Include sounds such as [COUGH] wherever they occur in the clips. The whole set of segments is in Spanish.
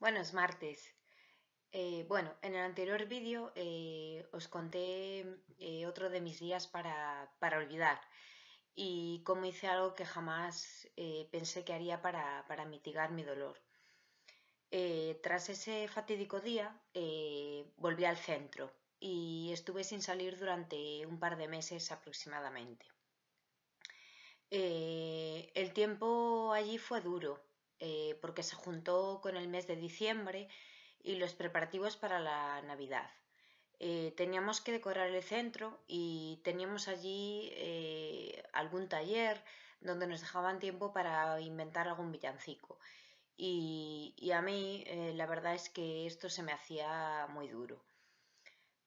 Buenos martes. Eh, bueno, en el anterior vídeo eh, os conté eh, otro de mis días para, olvidar y cómo hice algo que jamás pensé que haría para, para mitigar mi dolor. tras ese fatídico día volví al centro y estuve sin salir durante un par de meses aproximadamente. el tiempo allí fue duro, eh, porque se juntó con el mes de diciembre y los preparativos para la Navidad. Eh, teníamos que decorar el centro y teníamos allí eh, algún taller donde nos dejaban tiempo para inventar algún villancico. Y, a mí la verdad es que esto se me hacía muy duro.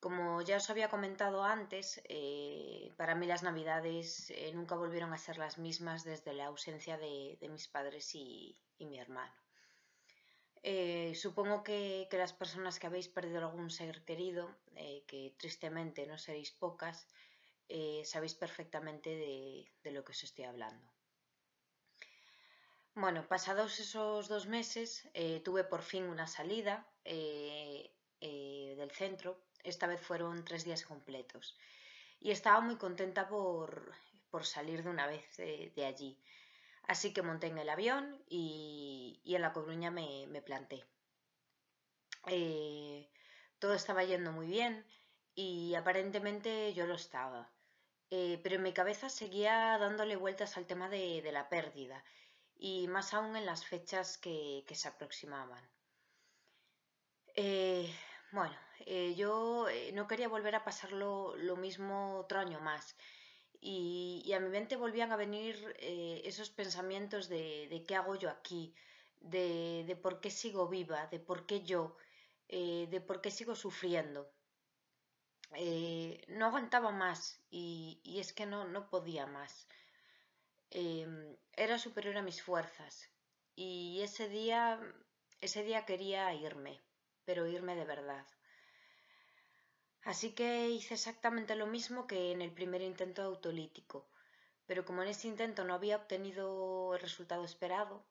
Como ya os había comentado antes, eh, para mí las navidades eh, nunca volvieron a ser las mismas desde la ausencia de, mis padres y, mi hermano. Eh, supongo que, las personas que habéis perdido algún ser querido, que tristemente no seréis pocas, sabéis perfectamente de, lo que os estoy hablando. Bueno, pasados esos dos meses tuve por fin una salida del centro esta vez fueron tres días completos. Y estaba muy contenta por, salir de una vez de, allí. Así que monté en el avión y, en La Coruña me, planté. Eh, todo estaba yendo muy bien y aparentemente yo lo estaba. Eh, pero en mi cabeza seguía dándole vueltas al tema de, la pérdida y más aún en las fechas que, se aproximaban. Eh, bueno, eh, yo eh, no quería volver a pasarlo lo mismo otro año más. Y, a mi mente volvían a venir eh, esos pensamientos de, qué hago yo aquí, de, por qué sigo viva, de por qué yo, de por qué sigo sufriendo. no aguantaba más y, y, es que no, no podía más. Em, era superior a mis fuerzas y ese día, ese día quería irme, pero irme de verdad. Así que hice exactamente lo mismo que en el primer intento autolítico, pero como en este intento no había obtenido el resultado esperado,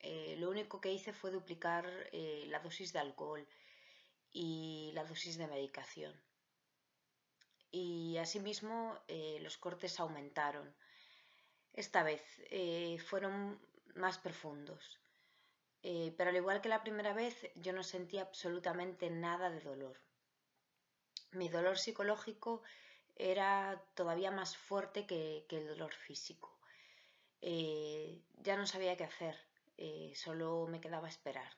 eh, lo único que hice fue duplicar eh, la dosis de alcohol y la dosis de medicación. Y asimismo eh, los cortes aumentaron. Esta vez fueron más profundos. pero al igual que la primera vez, yo no sentía absolutamente nada de dolor mi dolor psicológico era todavía más fuerte que, el dolor físico. Eh, ya no sabía qué hacer, eh, solo me quedaba esperar.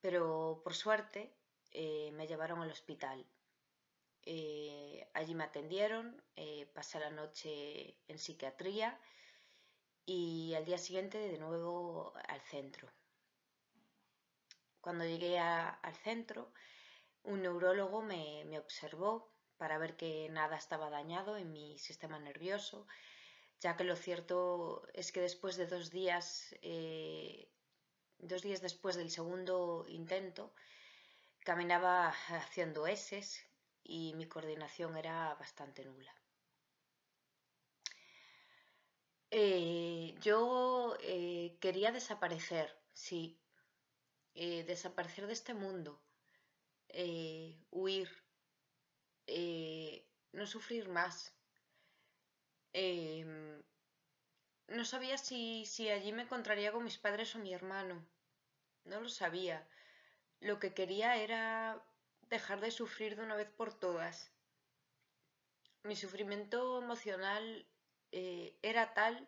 Pero por suerte eh, me llevaron al hospital. allí me atendieron, pasé la noche en psiquiatría y al día siguiente de nuevo al centro. Cuando llegué al centro, un neurólogo me, observó para ver que nada estaba dañado en mi sistema nervioso, ya que lo cierto es que después de dos días, eh, dos días después del segundo intento, caminaba haciendo S y mi coordinación era bastante nula. Eh, yo eh, quería desaparecer, sí, desaparecer de este mundo, eh, huir, eh, no sufrir más. Em, no sabía si, si allí me encontraría con mis padres o mi hermano. No lo sabía. Lo que quería era dejar de sufrir de una vez por todas. Mi sufrimiento emocional eh, era tal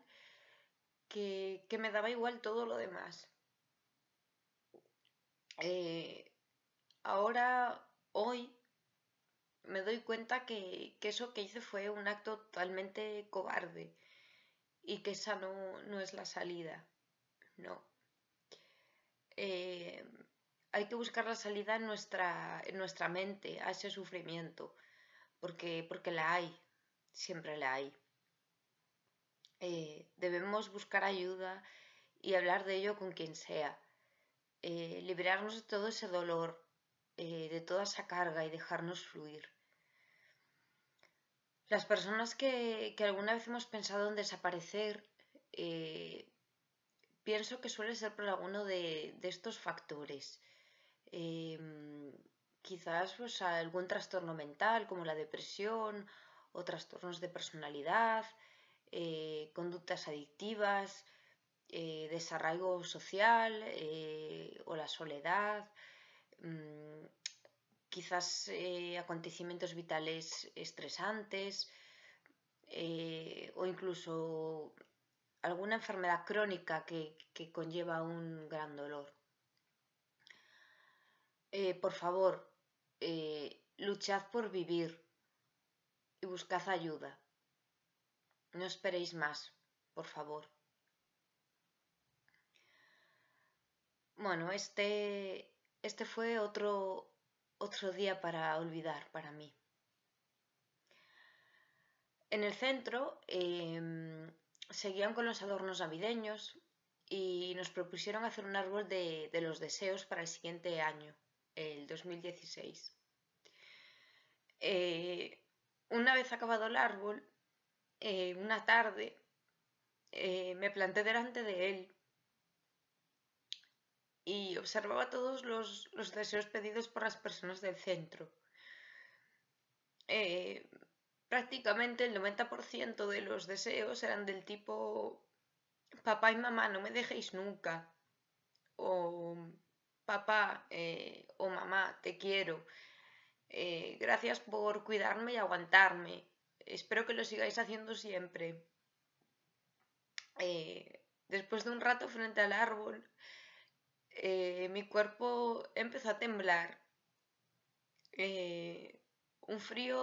que, que, me daba igual todo lo demás ahora, hoy, me doy cuenta que, eso que hice fue un acto totalmente cobarde y que esa no, es la salida. No. Eh, hay que buscar la salida en nuestra, mente, a ese sufrimiento, porque, porque la hay, siempre la hay. Eh, debemos buscar ayuda y hablar de ello con quien sea, eh, liberarnos de todo ese dolor, eh, de toda esa carga y dejarnos fluir. Las personas que, alguna vez hemos pensado en desaparecer, eh, pienso que suele ser por alguno de, estos factores. Em, quizás pues, algún trastorno mental como la depresión o trastornos de personalidad, eh, conductas adictivas, desarraigo social o la soledad, Mm, quizás eh, acontecimientos vitales estresantes eh, o incluso alguna enfermedad crónica que, conlleva un gran dolor. Eh, por favor, luchad por vivir y buscad ayuda. No esperéis más, por favor. Bueno, este, este fue otro, otro día para olvidar para mí. En el centro em, seguían con los adornos navideños y nos propusieron hacer un árbol de, los deseos para el siguiente año, el 2016. Eh, una vez acabado el árbol, eh, una tarde, eh, me planté delante de él y observaba todos los, deseos pedidos por las personas del centro. Eh, prácticamente el 90% de los deseos eran del tipo papá y mamá, no me dejéis nunca. O papá eh, o mamá, te quiero. Eh, gracias por cuidarme y aguantarme. Espero que lo sigáis haciendo siempre. después de un rato frente al árbol, eh, mi cuerpo empezó a temblar. Eh, un frío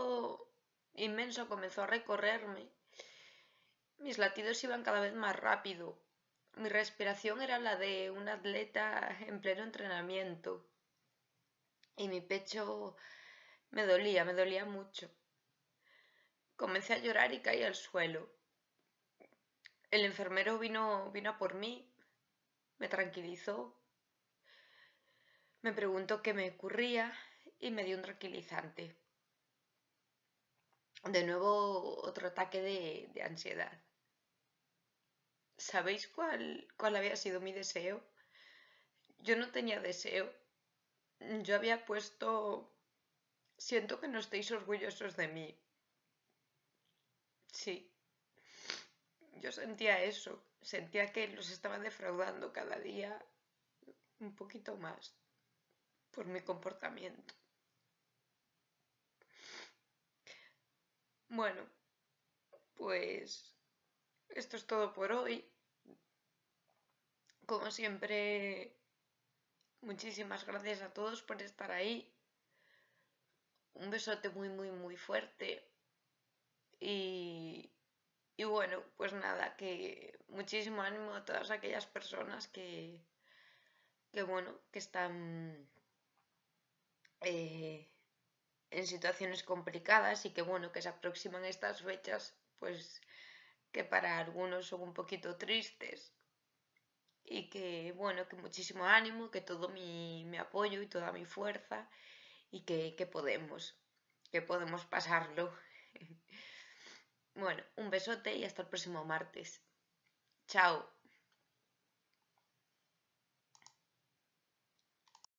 inmenso comenzó a recorrerme. Mis latidos iban cada vez más rápido. Mi respiración era la de un atleta en pleno entrenamiento. Y mi pecho me dolía, me dolía mucho. Comencé a llorar y caí al suelo. El enfermero vino, vino a por mí, me tranquilizó me preguntó qué me ocurría y me dio un tranquilizante. De nuevo otro ataque de, ansiedad. ¿Sabéis cuál, cuál había sido mi deseo? Yo no tenía deseo. Yo había puesto... Siento que no estéis orgullosos de mí. Sí. Yo sentía eso. Sentía que los estaba defraudando cada día un poquito más por mi comportamiento. Bueno, pues esto es todo por hoy. Como siempre, muchísimas gracias a todos por estar ahí. Un besote muy, muy, muy fuerte. Y, y bueno, pues nada, que muchísimo ánimo a todas aquellas personas que, que bueno, que están eh, en situaciones complicadas y que bueno, que se aproximan estas fechas, pues que para algunos son un poquito tristes y que bueno, que muchísimo ánimo, que todo mi, apoyo y toda mi fuerza y que, que podemos, que podemos pasarlo. [LAUGHS] bueno, un besote y hasta el próximo martes. Chao.